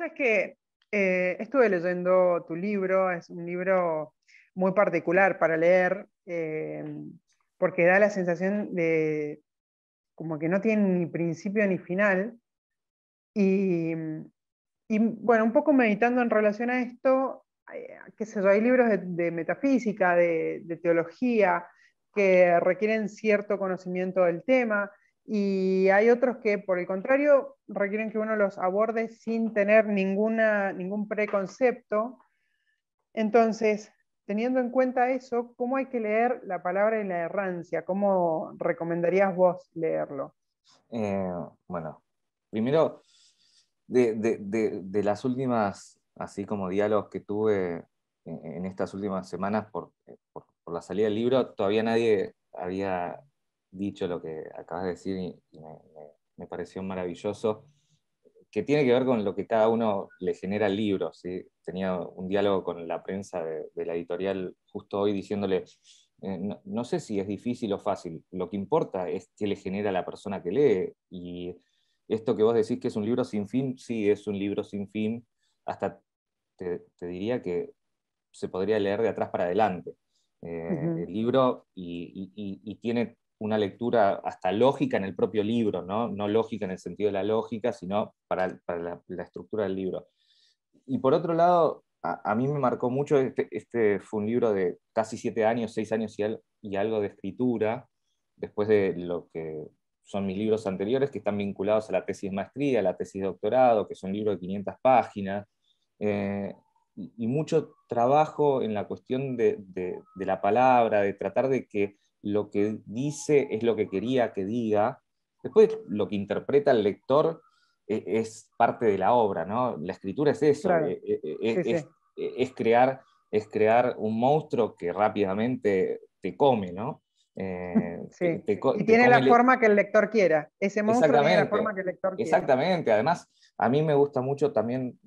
es que eh, estuve leyendo tu libro, es un libro muy particular para leer, eh, porque da la sensación de como que no tiene ni principio ni final. Y, bueno, un poco meditando en relación a esto, eh, sé hay libros de, metafísica, de, teología, que requieren cierto conocimiento del tema, y hay otros que, por el contrario, requieren que uno los aborde sin tener ninguna, ningún preconcepto. Entonces, teniendo en cuenta eso, ¿cómo hay que leer la palabra y la errancia? ¿Cómo recomendarías vos leerlo? Eh, bueno, primero, de, de, de, las últimas, así como diálogos que tuve en, estas últimas semanas eh, por la salida del libro, todavía nadie había dicho lo que acabas de decir me, pareció maravilloso, que tiene que ver con lo que cada uno le genera al libro. ¿sí? Tenía un diálogo con la prensa de, la editorial justo hoy diciéndole, eh, no, sé si es difícil o fácil, lo que importa es qué le genera a la persona que lee. Y esto que vos decís que es un libro sin fin, sí, es un libro sin fin, hasta te, diría que se podría leer de atrás para adelante. Eh, el libro y, tiene una lectura hasta lógica en el propio libro, no, lógica en el sentido de la lógica, sino para, la, estructura del libro. Y por otro lado, a, mí me marcó mucho, este, este, fue un libro de casi siete años, seis años y, algo de escritura, después de lo que son mis libros anteriores, que están vinculados a la tesis maestría, a la tesis doctorado, que son libros de 500 páginas, eh, y, mucho trabajo en la cuestión de la palabra, de tratar de que lo que dice es lo que quería que diga. Después lo que interpreta el lector eh, es, parte de la obra, ¿no? La escritura es eso, eh, eh, es, crear, es crear un monstruo que rápidamente te come, ¿no? y tiene la forma que el lector quiera. Ese monstruo tiene la forma que el lector quiera. Exactamente. Además, a mí me gusta mucho también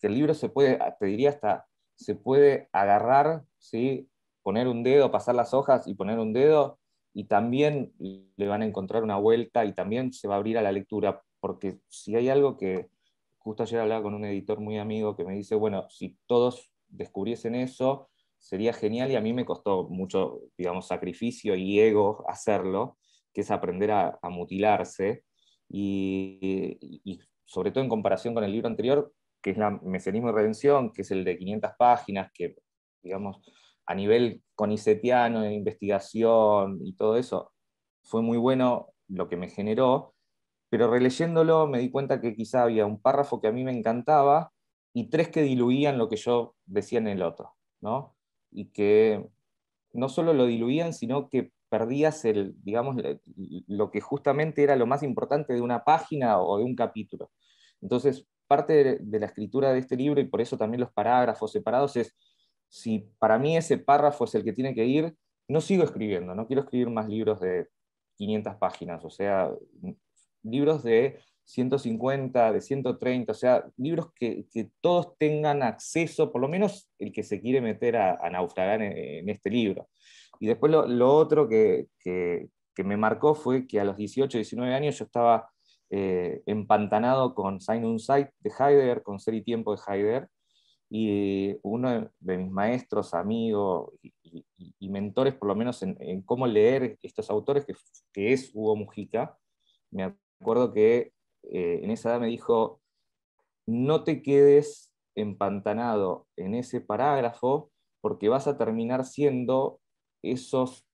que el libro se puede, te diría hasta, se puede agarrar ¿sí? poner un dedo, pasar las hojas y poner un dedo, y también le van a encontrar una vuelta y también se va a abrir a la lectura, porque si hay algo que justo ayer hablaba con un editor muy amigo que me dice, bueno, si todos descubriesen eso, sería genial y a mí me costó mucho, digamos, sacrificio y ego hacerlo, que es aprender a, mutilarse y, sobre todo en comparación con el libro anterior, que es la mecenismo y Redención, que es el de 500 páginas, que digamos, a nivel conicetiano, en investigación y todo eso, fue muy bueno lo que me generó, pero releyéndolo me di cuenta que quizá había un párrafo que a mí me encantaba y tres que diluían lo que yo decía en el otro, ¿no? Y que no solo lo diluían, sino que perdías el, digamos, lo que justamente era lo más importante de una página o de un capítulo. Entonces, parte de la escritura de este libro, y por eso también los parágrafos separados, es si para mí ese párrafo es el que tiene que ir, no sigo escribiendo, no quiero escribir más libros de 500 páginas, o sea, libros de 150, de 130, o sea, libros que, todos tengan acceso, por lo menos el que se quiere meter a, a naufragar en, este libro. Y después lo, otro que, me marcó fue que a los 18, 19 años yo estaba eh, empantanado con Sign Unsight de Heidegger, con Ser y Tiempo de Heidegger, y eh, uno de mis maestros, amigos y, mentores, por lo menos en, cómo leer estos autores, que, es Hugo Mujica, me acuerdo que eh, en esa edad me dijo, no te quedes empantanado en ese parágrafo porque vas a terminar siendo esos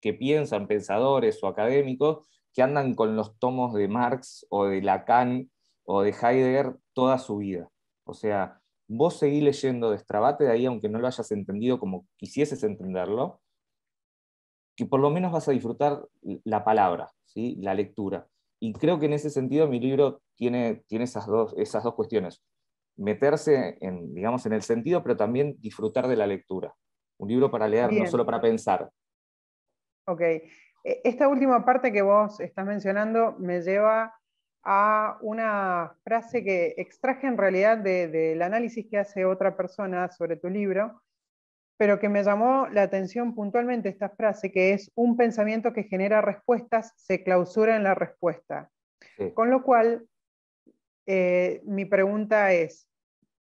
que piensan, pensadores o académicos, que andan con los tomos de Marx o de Lacan o de Heidegger toda su vida. O sea, vos seguí leyendo, de destrabate de ahí, aunque no lo hayas entendido como quisieses entenderlo, que por lo menos vas a disfrutar la palabra, ¿sí? la lectura. Y creo que en ese sentido mi libro tiene, tiene esas, dos, esas dos cuestiones. Meterse en, digamos, en el sentido, pero también disfrutar de la lectura. Un libro para leer, no solo para pensar. Ok. E, esta última parte que vos estás mencionando me lleva a una frase que extraje en realidad del análisis que hace otra persona sobre tu libro, pero que me llamó la atención puntualmente esta frase, que es un pensamiento que genera respuestas se clausura en la respuesta. Con lo cual, eh, mi pregunta es,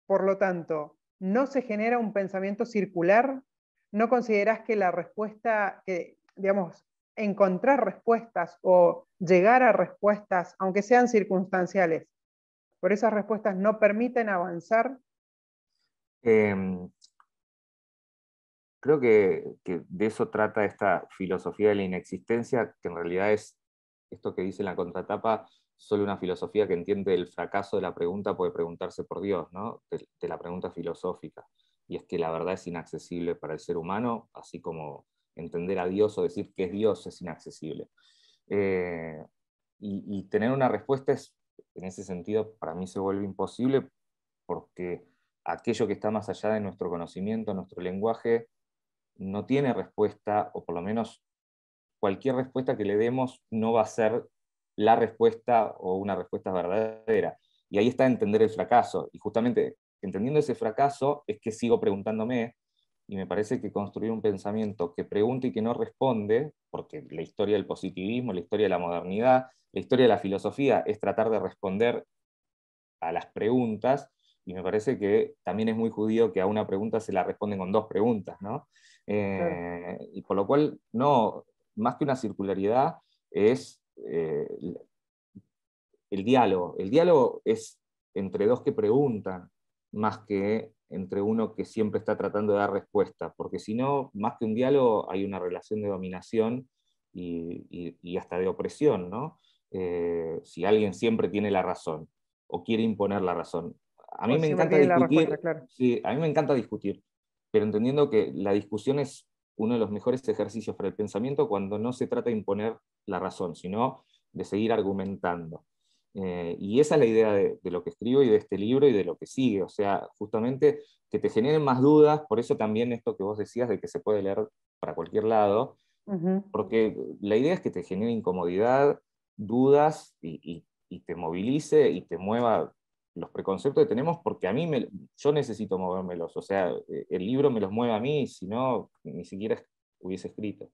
por lo tanto, ¿no se genera un pensamiento circular? ¿No consideras que la respuesta, que, digamos, encontrar respuestas o llegar a respuestas, aunque sean circunstanciales. Por esas respuestas no permiten avanzar. Em, creo que, de eso trata esta filosofía de la inexistencia, que en realidad es esto que dice la contratapa, solo una filosofía que entiende el fracaso de la pregunta puede preguntarse por Dios, ¿no? de la pregunta filosófica. Y es que la verdad es inaccesible para el ser humano, así como entender a Dios o decir que es Dios es inaccesible. Eh, y, y, tener una respuesta es, en ese sentido, para mí se vuelve imposible porque aquello que está más allá de nuestro conocimiento, nuestro lenguaje, no tiene respuesta, o por lo menos cualquier respuesta que le demos no va a ser la respuesta o una respuesta verdadera. Y ahí está entender el fracaso. Y justamente entendiendo ese fracaso es que sigo preguntándome y me parece que construir un pensamiento que pregunta y que no responde, porque la historia del positivismo, la historia de la modernidad, la historia de la filosofía es tratar de responder a las preguntas, y me parece que también es muy judío que a una pregunta se la responden con dos preguntas, ¿no? Eh, y por lo cual, no, más que una circularidad, es eh, el diálogo. El diálogo es entre dos que preguntan, más que entre uno que siempre está tratando de dar respuesta, porque si no, más que un diálogo, hay una relación de dominación y, hasta de opresión, ¿no? Eh, si alguien siempre tiene la razón o quiere imponer la razón. A mí me encanta a mí me encanta discutir, pero entendiendo que la discusión es uno de los mejores ejercicios para el pensamiento cuando no se trata de imponer la razón, sino de seguir argumentando. Eh, y esa es la idea de, lo que escribo y de este libro y de lo que sigue, o sea, justamente que te generen más dudas, por eso también esto que vos decías de que se puede leer para cualquier lado, porque la idea es que te genere incomodidad, dudas y, te movilice y te mueva los preconceptos que tenemos, porque a mí yo necesito movérmelos, o sea, eh, el libro me los mueve a mí, si no, ni siquiera hubiese escrito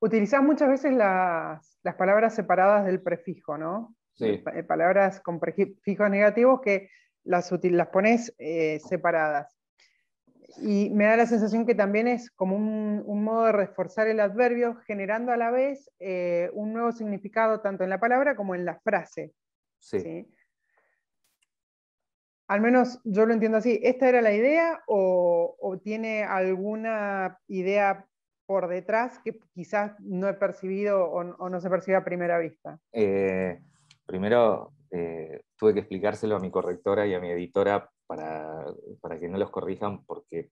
utilizás muchas veces las, palabras separadas del prefijo, ¿no? Sí. Eh, palabras con prefijos negativos que las, las pones eh, separadas. Y me da la sensación que también es como un, modo de reforzar el adverbio, generando a la vez eh, un nuevo significado tanto en la palabra como en la frase. Sí. sí. Al menos yo lo entiendo así. ¿Esta era la idea o, o tiene alguna idea por detrás que quizás no he percibido o, no se percibe a primera vista? Eh, primero, eh, tuve que explicárselo a mi correctora y a mi editora para, que no los corrijan porque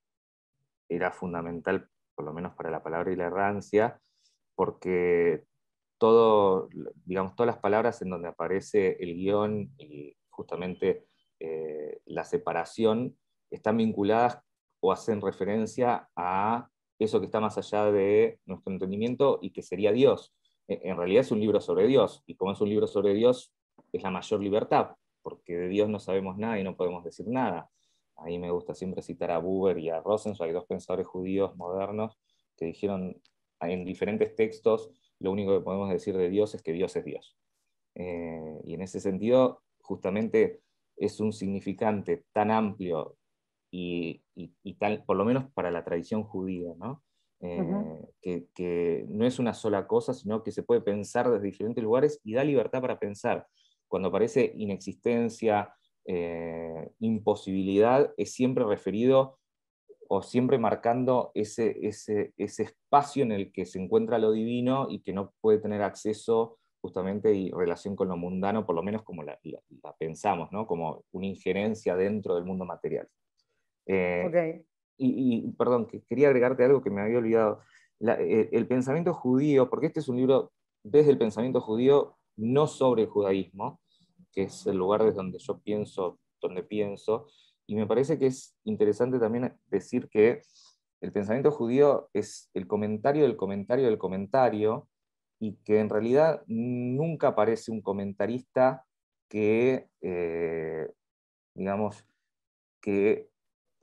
era fundamental, por lo menos para la palabra y la errancia, porque todo, digamos, todas las palabras en donde aparece el guión y justamente eh, la separación están vinculadas o hacen referencia a eso que está más allá de nuestro entendimiento y que sería Dios. E, en realidad es un libro sobre Dios, y como es un libro sobre Dios, es la mayor libertad, porque de Dios no sabemos nada y no podemos decir nada. Ahí me gusta siempre citar a Buber y a Rosenzweig, hay dos pensadores judíos modernos que dijeron en diferentes textos, lo único que podemos decir de Dios es que Dios es Dios. Eh, y en ese sentido, justamente es un significante tan amplio y, tal, por lo menos para la tradición judía, ¿no? Eh, que, no es una sola cosa, sino que se puede pensar desde diferentes lugares y da libertad para pensar. Cuando aparece inexistencia, eh, imposibilidad, es siempre referido o siempre marcando ese, espacio en el que se encuentra lo divino y que no puede tener acceso justamente y relación con lo mundano, por lo menos como la, la pensamos, ¿no? como una injerencia dentro del mundo material. Eh, y, perdón, quería agregarte algo que me había olvidado. Eh, el, pensamiento judío, porque este es un libro desde el pensamiento judío, no sobre el judaísmo, que es el lugar desde donde yo pienso, donde pienso, y me parece que es interesante también decir que el pensamiento judío es el comentario del comentario del comentario, y que en realidad nunca aparece un comentarista que, eh, digamos, que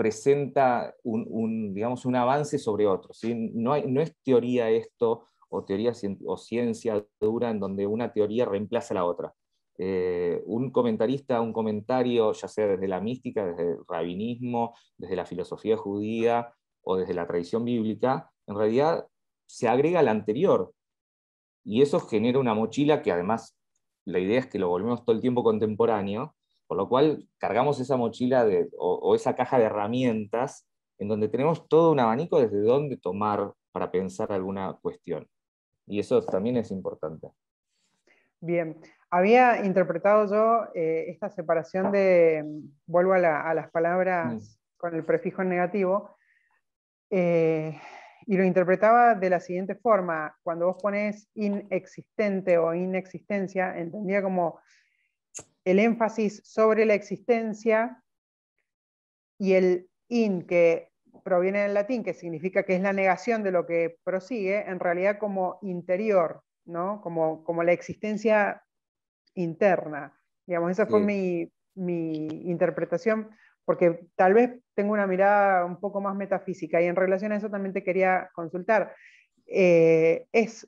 presenta un, digamos, un avance sobre otro. ¿sí? No, hay, no es teoría esto o teoría o ciencia dura en donde una teoría reemplaza a la otra. Eh, un comentarista, un comentario, ya sea desde la mística, desde el rabinismo, desde la filosofía judía o desde la tradición bíblica, en realidad se agrega al anterior. Y eso genera una mochila que además la idea es que lo volvemos todo el tiempo contemporáneo, con lo cual, cargamos esa mochila o, esa caja de herramientas en donde tenemos todo un abanico desde dónde tomar para pensar alguna cuestión. Y eso también es importante. Bien, había interpretado yo eh, esta separación ah. de, vuelvo a, las palabras mm. con el prefijo negativo, eh, y lo interpretaba de la siguiente forma, cuando vos pones inexistente o inexistencia, entendía como el énfasis sobre la existencia y el in, que proviene del latín, que significa que es la negación de lo que prosigue, en realidad como interior, ¿no? como, como la existencia interna. Digamos, esa fue mi, interpretación, porque tal vez tengo una mirada un poco más metafísica y en relación a eso también te quería consultar. Eh, es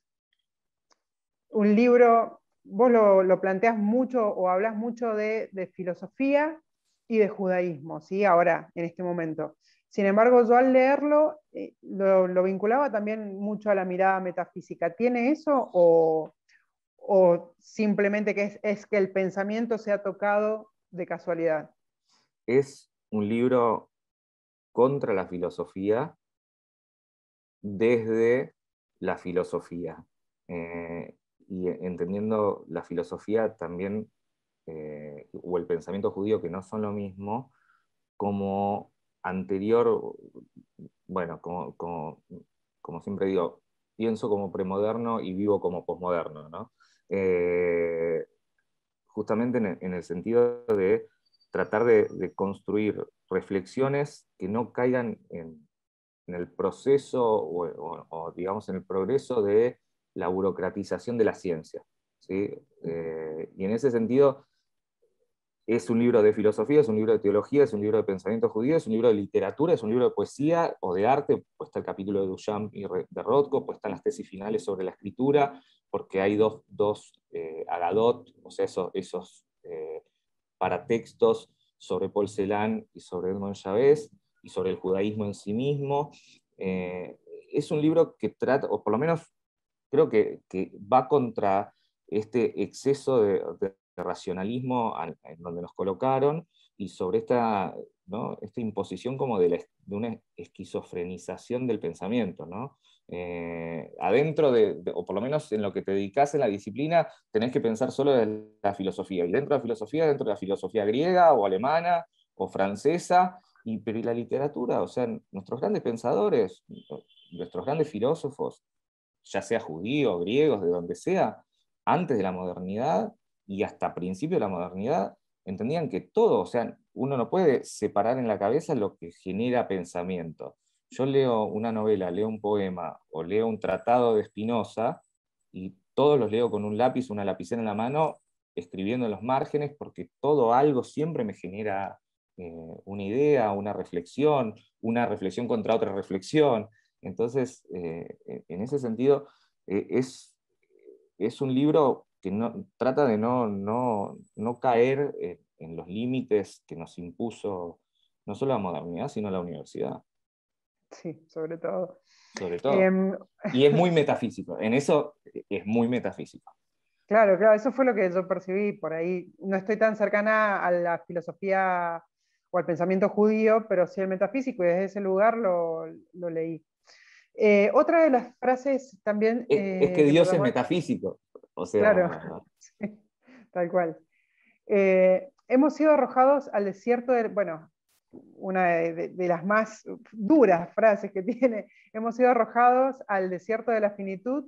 un libro vos lo, lo planteas mucho o hablas mucho de, filosofía y de judaísmo, ¿sí? ahora, en este momento. Sin embargo, yo al leerlo eh, lo, vinculaba también mucho a la mirada metafísica. ¿Tiene eso o, simplemente que es, que el pensamiento se ha tocado de casualidad? Es un libro contra la filosofía desde la filosofía. Eh, y eh, entendiendo la filosofía también eh, o el pensamiento judío que no son lo mismo como anterior, bueno, como, como, siempre digo, pienso como premoderno y vivo como posmoderno, ¿no? Eh, justamente en, el sentido de tratar de, construir reflexiones que no caigan en, el proceso o, digamos en el progreso de la burocratización de la ciencia. Eh, y en ese sentido, es un libro de filosofía, es un libro de teología, es un libro de pensamiento judío, es un libro de literatura, es un libro de poesía o de arte, pues está el capítulo de Duchamp y de Rothko, pues están las tesis finales sobre la escritura, porque hay dos, dos eh, Agadot, o sea, esos, esos eh, paratextos sobre Paul Celan y sobre Edmond Chávez, y sobre el judaísmo en sí mismo. es un libro que trata, o por lo menos creo que, va contra este exceso de, racionalismo en donde nos colocaron y sobre esta, esta imposición como de, una esquizofrenización del pensamiento. Eh, adentro de, o por lo menos en lo que te dedicas en la disciplina, tenés que pensar solo de la filosofía. Y dentro de la filosofía, dentro de la filosofía griega o alemana o francesa, y, pero y la literatura, o sea, nuestros grandes pensadores, nuestros grandes filósofos, ya sea judíos, griegos, de donde sea, antes de la modernidad y hasta principio de la modernidad, entendían que todo, o sea, uno no puede separar en la cabeza lo que genera pensamiento. Yo leo una novela, leo un poema o leo un tratado de Spinoza y todos los leo con un lápiz, una lapicera en la mano, escribiendo en los márgenes, porque todo algo siempre me genera eh, una idea, una reflexión, una reflexión contra otra reflexión. Entonces, eh, e-, en ese sentido, eh, es, es un libro que trata de no, caer eh, en, los límites que nos impuso no solo la modernidad, sino la universidad. Sí, sobre todo. Sobre todo. Em, y es muy metafísico, en eso es muy metafísico. Claro, claro, eso fue lo que yo percibí por ahí. No estoy tan cercana a la filosofía o al pensamiento judío, pero sí al metafísico, y desde ese lugar lo leí. Eh, otra de las frases también... es, eh, que Dios es metafísico, o sea... Claro, tal cual. Eh, hemos sido arrojados al desierto, de, bueno, una de, las más duras frases que tiene, hemos sido arrojados al desierto de la finitud,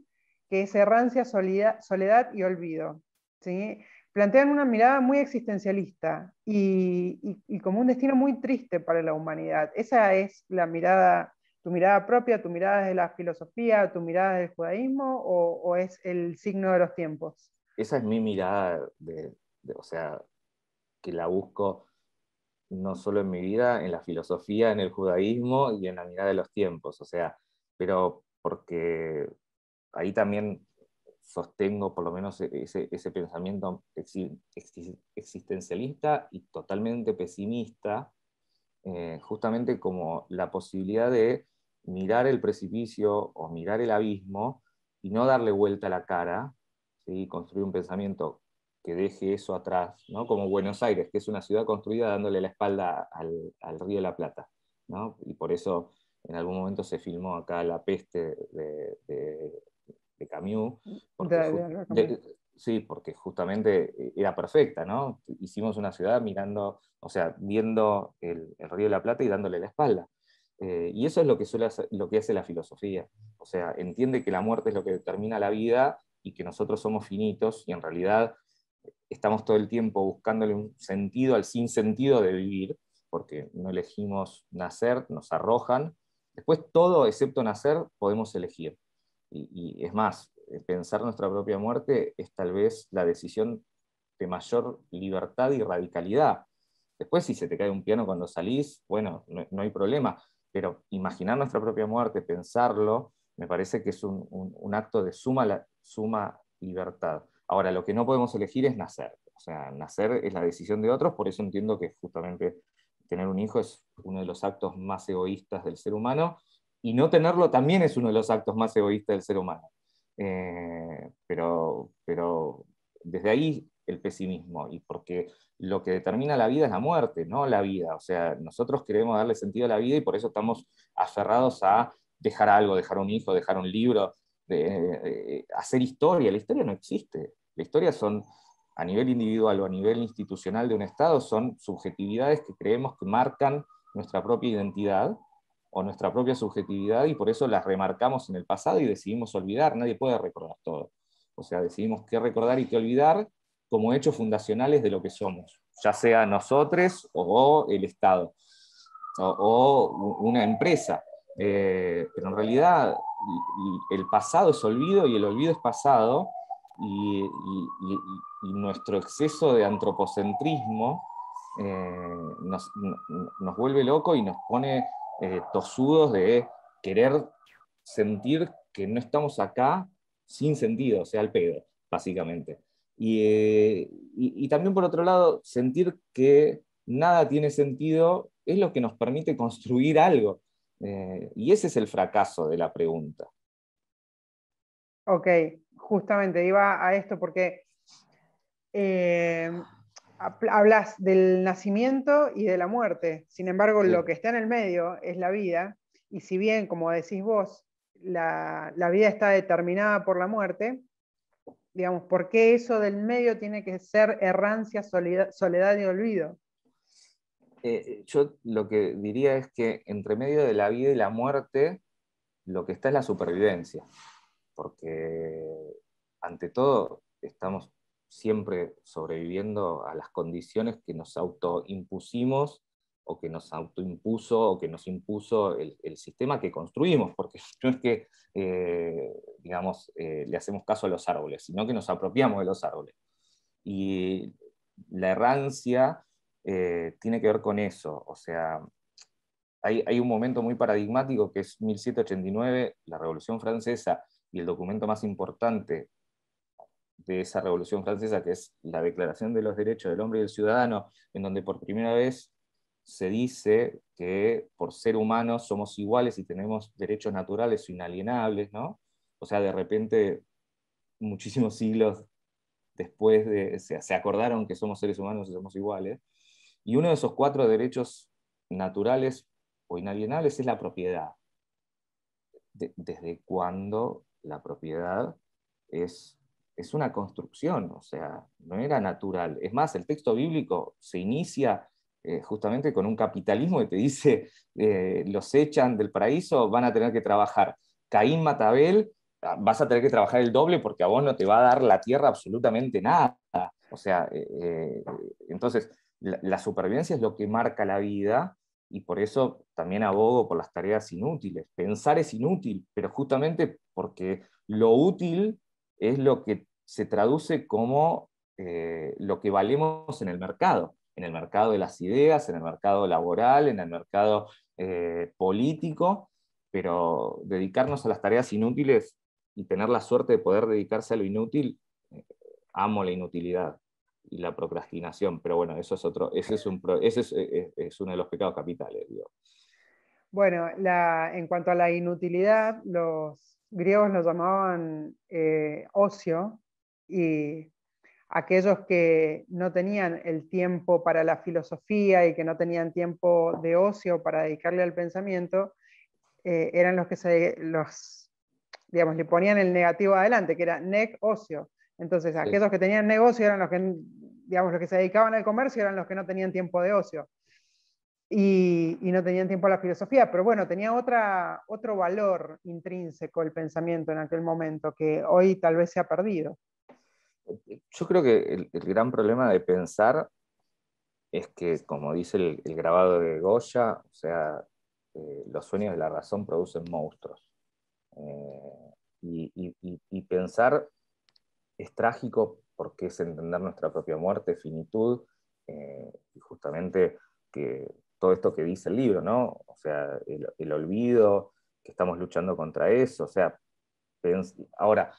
que es errancia, soledad, soledad y olvido. ¿sí? Plantean una mirada muy existencialista y, y, como un destino muy triste para la humanidad. Esa es la mirada tu mirada propia, tu mirada desde la filosofía, tu mirada del judaísmo, o, es el signo de los tiempos? Esa es mi mirada, o sea, que la busco no solo en mi vida, en la filosofía, en el judaísmo y en la mirada de los tiempos, o sea, pero porque ahí también sostengo por lo menos e, ese, pensamiento existencialista y totalmente pesimista, eh, justamente como la posibilidad de mirar el precipicio o mirar el abismo y no darle vuelta a la cara, ¿sí? construir un pensamiento que deje eso atrás, como Buenos Aires, que es una ciudad construida dándole la espalda al, río de la Plata. Y por eso en algún momento se filmó acá La peste de, Camus. sí, porque justamente e, era perfecta, ¿no? Hicimos una ciudad mirando, o sea, viendo el río de la Plata y dándole la espalda. Eh, y eso es lo que, lo que hace la filosofía. O sea, entiende que la muerte es lo que determina la vida y que nosotros somos finitos y en realidad estamos todo el tiempo buscándole un sentido al sinsentido de vivir, porque no elegimos nacer, nos arrojan. Después todo, excepto nacer, podemos elegir. Y, es más, eh, pensar nuestra propia muerte es tal vez la decisión de mayor libertad y radicalidad. Después, si se te cae un piano cuando salís, bueno, no hay problema pero imaginar nuestra propia muerte, pensarlo, me parece que es un, acto de suma, libertad. Ahora, lo que no podemos elegir es nacer. O sea, nacer es la decisión de otros, por eso entiendo que justamente tener un hijo es uno de los actos más egoístas del ser humano, y no tenerlo también es uno de los actos más egoístas del ser humano. Eh, pero, pero desde ahí el pesimismo y porque lo que determina la vida es la muerte, no la vida. O sea, nosotros queremos darle sentido a la vida y por eso estamos aferrados a dejar algo, dejar un hijo, dejar un libro, hacer historia. La historia no existe. La historia son, a nivel individual o a nivel institucional de un Estado, son subjetividades que creemos que marcan nuestra propia identidad o nuestra propia subjetividad y por eso las remarcamos en el pasado y decidimos olvidar. Nadie puede recordar todo. O sea, decidimos qué recordar y qué olvidar como hechos fundacionales de lo que somos, ya sea nosotros o el Estado o, una empresa. Eh, pero en realidad el pasado es olvido y el olvido es pasado y, nuestro exceso de antropocentrismo eh, nos, vuelve loco y nos pone eh, tosudos de querer sentir que no estamos acá sin sentido, o sea, el pedo, básicamente. Eh, y, también, por otro lado, sentir que nada tiene sentido es lo que nos permite construir algo. Eh, y ese es el fracaso de la pregunta. Ok, justamente iba a esto porque eh, hablas del nacimiento y de la muerte, sin embargo lo que está en el medio es la vida, y si bien, como decís vos, la, la vida está determinada por la muerte, digamos, ¿por qué eso del medio tiene que ser herrancia, soledad, y olvido? Eh, yo lo que diría es que entre medio de la vida y la muerte, lo que está es la supervivencia, porque ante todo estamos siempre sobreviviendo a las condiciones que nos autoimpusimos o que nos autoimpuso o que nos impuso el, sistema que construimos, porque no es que, eh, digamos, eh, le hacemos caso a los árboles, sino que nos apropiamos de los árboles. Y la errancia eh, tiene que ver con eso, o sea, hay, hay un momento muy paradigmático que es 1789, la Revolución Francesa, y el documento más importante de esa Revolución Francesa, que es la Declaración de los Derechos del Hombre y del Ciudadano, en donde por primera vez se dice que por ser humanos somos iguales y tenemos derechos naturales o inalienables, ¿no? O sea, de repente, muchísimos siglos después de, se, acordaron que somos seres humanos y somos iguales. Y uno de esos cuatro derechos naturales o inalienables es la propiedad. ¿Desde cuándo la propiedad es, es una construcción? O sea, no era natural. Es más, el texto bíblico se inicia eh, justamente con un capitalismo que te dice, eh, los echan del paraíso, van a tener que trabajar. Caín Matabel, ah, vas a tener que trabajar el doble porque a vos no te va a dar la tierra absolutamente nada. O sea, eh, entonces, la, supervivencia es lo que marca la vida y por eso también abogo por las tareas inútiles. Pensar es inútil, pero justamente porque lo útil es lo que se traduce como lo que valemos en el mercado en el mercado de las ideas, en el mercado laboral, en el mercado eh, político, pero dedicarnos a las tareas inútiles y tener la suerte de poder dedicarse a lo inútil, eh, amo la inutilidad y la procrastinación, pero bueno, eso es otro, ese es, un, eh, uno de los pecados capitales. Digo. Bueno, en cuanto a la inutilidad, los griegos lo llamaban ocio y aquellos que no tenían el tiempo para la filosofía y que no tenían tiempo de ocio para dedicarle al pensamiento, eh, eran los que se, los, le ponían el negativo adelante, que era nec ocio. Entonces, aquellos que tenían negocio eran los que, digamos, los que se dedicaban al comercio eran los que no tenían tiempo de ocio. Y, no tenían tiempo a la filosofía, pero bueno, tenía otra, otro valor intrínseco el pensamiento en aquel momento que hoy tal vez se ha perdido yo creo que el, gran problema de pensar es que, como dice el, grabado de Goya, o sea, eh, los sueños de la razón producen monstruos. Eh, y, pensar es trágico porque es entender nuestra propia muerte, finitud, eh, y justamente que todo esto que dice el libro, ¿no? O sea, el, el olvido, que estamos luchando contra eso, o sea, ahora,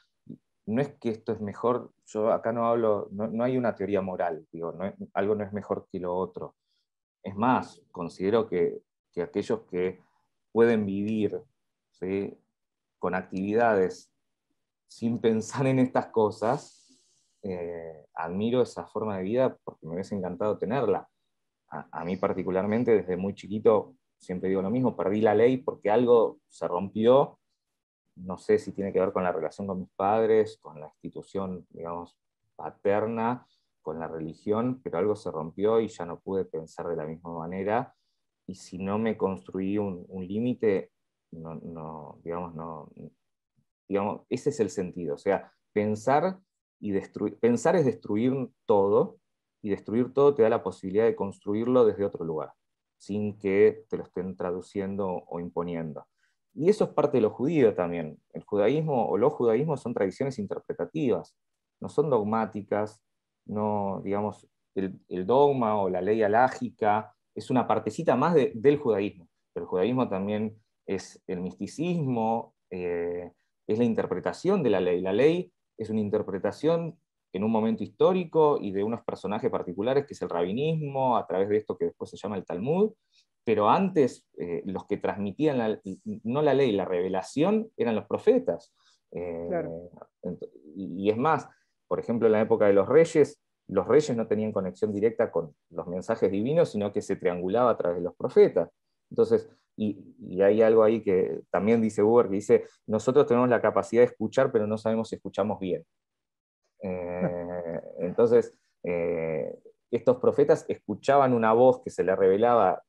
no es que esto es mejor yo acá no hablo, no, no hay una teoría moral, digo, algo no es mejor que lo otro. Es más, considero que, que aquellos que pueden vivir ¿sí? con actividades sin pensar en estas cosas, eh, admiro esa forma de vida porque me hubiese encantado tenerla. a mí particularmente, desde muy chiquito, siempre digo lo mismo, perdí la ley porque algo se rompió no sé si tiene que ver con la relación con mis padres, con la institución, digamos, paterna, con la religión, pero algo se rompió y ya no pude pensar de la misma manera. Y si no me construí un, límite, no, digamos, no, digamos, ese es el sentido. O sea, pensar, y destruir, pensar es destruir todo, y destruir todo te da la posibilidad de construirlo desde otro lugar, sin que te lo estén traduciendo o imponiendo. Y eso es parte de lo judío también. El judaísmo o los judaísmos son tradiciones interpretativas, no son dogmáticas, no, digamos, el, dogma o la ley alágica es una partecita más del judaísmo. Pero el judaísmo también es el misticismo, eh, es la interpretación de la ley. La ley es una interpretación en un momento histórico y de unos personajes particulares, que es el rabinismo, a través de esto que después se llama el Talmud, pero antes eh, los que transmitían, no la ley, la revelación, eran los profetas. Eh, y, es más, por ejemplo, en la época de los reyes, los reyes no tenían conexión directa con los mensajes divinos, sino que se triangulaba a través de los profetas. Entonces, y, hay algo ahí que también dice Uber que dice, nosotros tenemos la capacidad de escuchar, pero no sabemos si escuchamos bien. Eh, entonces, estos profetas escuchaban una voz que se le revelaba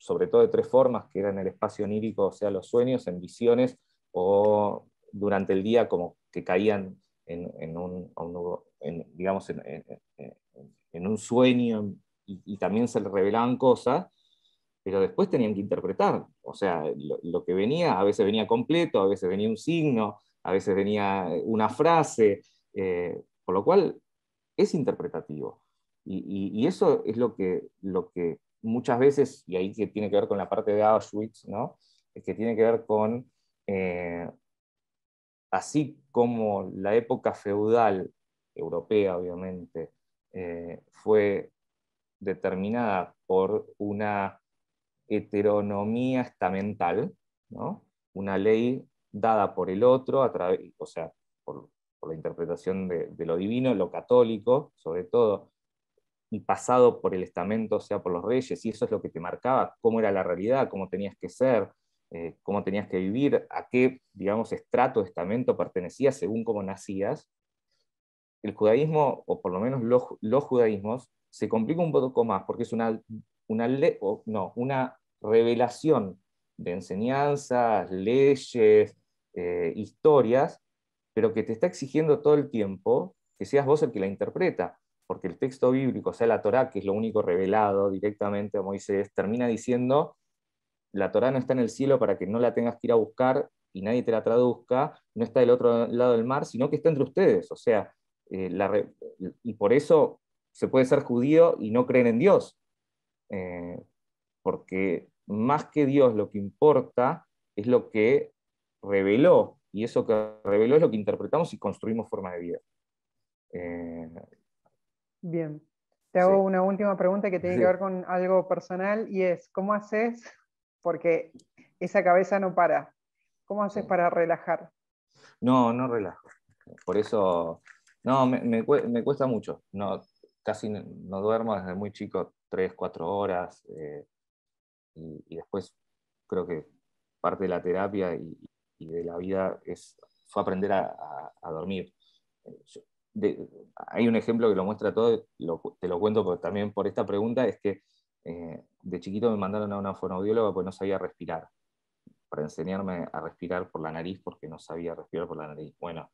sobre todo de tres formas, que eran el espacio onírico, o sea, los sueños, en visiones, o durante el día como que caían en, un, digamos, en un, sueño y, también se le revelaban cosas, pero después tenían que interpretar. O sea, lo, que venía, a veces venía completo, a veces venía un signo, a veces venía una frase, eh, por lo cual es interpretativo. Y, y, eso es lo que, lo que muchas veces, y ahí que tiene que ver con la parte de Auschwitz, ¿no? que tiene que ver con, eh, así como la época feudal europea, obviamente, eh, fue determinada por una heteronomía estamental, una ley dada por el otro, a través, o sea, por, la interpretación de, lo divino, lo católico, sobre todo, y pasado por el estamento, o sea, por los reyes, y eso es lo que te marcaba, cómo era la realidad, cómo tenías que ser, eh, cómo tenías que vivir, a qué, digamos, estrato, estamento pertenecías según cómo nacías, el judaísmo, o por lo menos los, judaísmos, se complica un poco más porque es una, una, no, una revelación de enseñanzas, leyes, eh, historias, pero que te está exigiendo todo el tiempo que seas vos el que la interpreta porque el texto bíblico, o sea, la Torá, que es lo único revelado directamente a Moisés, termina diciendo, la Torá no está en el cielo para que no la tengas que ir a buscar y nadie te la traduzca, no está del otro lado del mar, sino que está entre ustedes, o sea, eh, y por eso se puede ser judío y no creer en Dios, eh, porque más que Dios lo que importa es lo que reveló, y eso que reveló es lo que interpretamos y construimos forma de vida. Eh, Bien. Te hago una última pregunta que tiene que ver con algo personal y es, ¿cómo haces? Porque esa cabeza no para. ¿Cómo haces para relajar? No, no relajo. Por eso, no, me, cuesta mucho. No, casi no, duermo desde muy chico, tres, cuatro horas. Eh, y, después creo que parte de la terapia y, de la vida es, fue aprender a, dormir. Eh, hay un ejemplo que lo muestra todo, te lo cuento también por esta pregunta, es que eh, de chiquito me mandaron a una fonoaudióloga porque no sabía respirar, para enseñarme a respirar por la nariz porque no sabía respirar por la nariz. Bueno,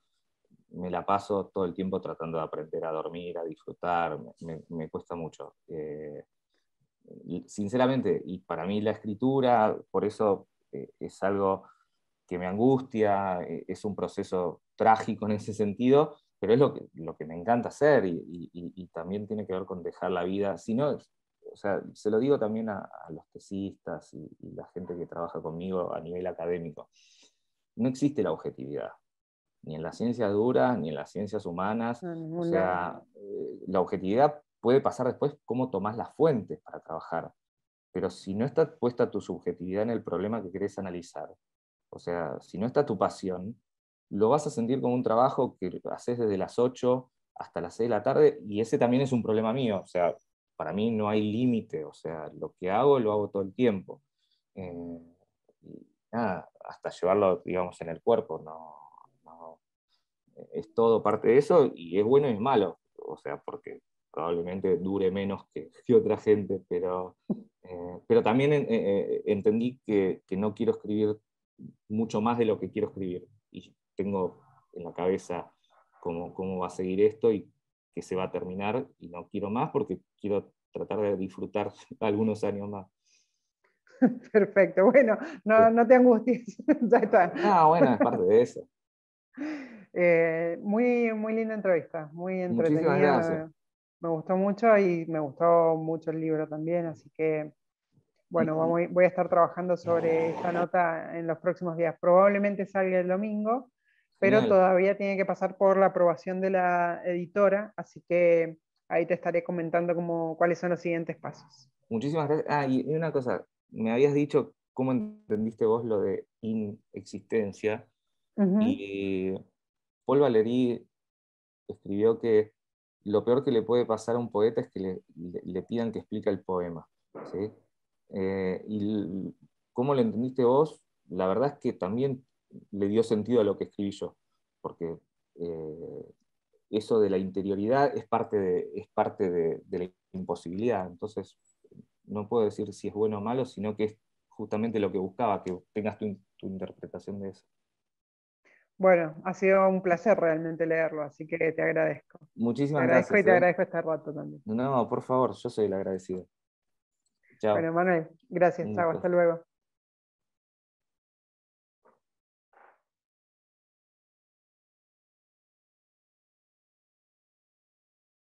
me la paso todo el tiempo tratando de aprender a dormir, a disfrutar, me, cuesta mucho. Eh, sinceramente, y para mí la escritura, por eso eh, es algo que me angustia, es un proceso trágico en ese sentido, pero es lo que, lo que me encanta hacer y, también tiene que ver con dejar la vida, si no, o sea, se lo digo también a, los tesistas y, la gente que trabaja conmigo a nivel académico, no existe la objetividad, ni en las ciencias duras, ni en las ciencias humanas, o sea, eh, la objetividad puede pasar después cómo tomas las fuentes para trabajar, pero si no está puesta tu subjetividad en el problema que querés analizar, o sea, si no está tu pasión, lo vas a sentir como un trabajo que haces desde las 8 hasta las 6 de la tarde y ese también es un problema mío, o sea, para mí no hay límite, o sea, lo que hago lo hago todo el tiempo. Eh, hasta llevarlo, digamos, en el cuerpo, no, es todo parte de eso y es bueno y es malo, o sea, porque probablemente dure menos que, otra gente, pero, eh, pero también eh, entendí que, que no quiero escribir mucho más de lo que quiero escribir. Y tengo en la cabeza cómo, cómo va a seguir esto y que se va a terminar y no quiero más porque quiero tratar de disfrutar algunos años más. Perfecto, bueno, no, te angusties, ya Ah, bueno, es de eso. Eh, muy, muy linda entrevista, muy entretenida. Me gustó mucho y me gustó mucho el libro también, así que bueno, voy, voy a estar trabajando sobre esta nota en los próximos días. Probablemente salga el domingo, pero todavía tiene que pasar por la aprobación de la editora, así que ahí te estaré comentando cuáles son los siguientes pasos. Muchísimas gracias. Ah, y una cosa, me habías dicho cómo entendiste vos lo de inexistencia, y Paul Valéry escribió que lo peor que le puede pasar a un poeta es que le, pidan que explique el poema. Eh, y cómo lo entendiste vos, la verdad es que también le dio sentido a lo que escribí yo, porque eh, eso de la interioridad es parte, de, es parte de, la imposibilidad, entonces no puedo decir si es bueno o malo, sino que es justamente lo que buscaba, que tengas tu, interpretación de eso. Bueno, ha sido un placer realmente leerlo, así que te agradezco. Muchísimas te agradezco gracias. Y te ¿eh? agradezco este rato también. No, por favor, yo soy el agradecido. Chao. Bueno, Manuel, gracias, chao, hasta luego.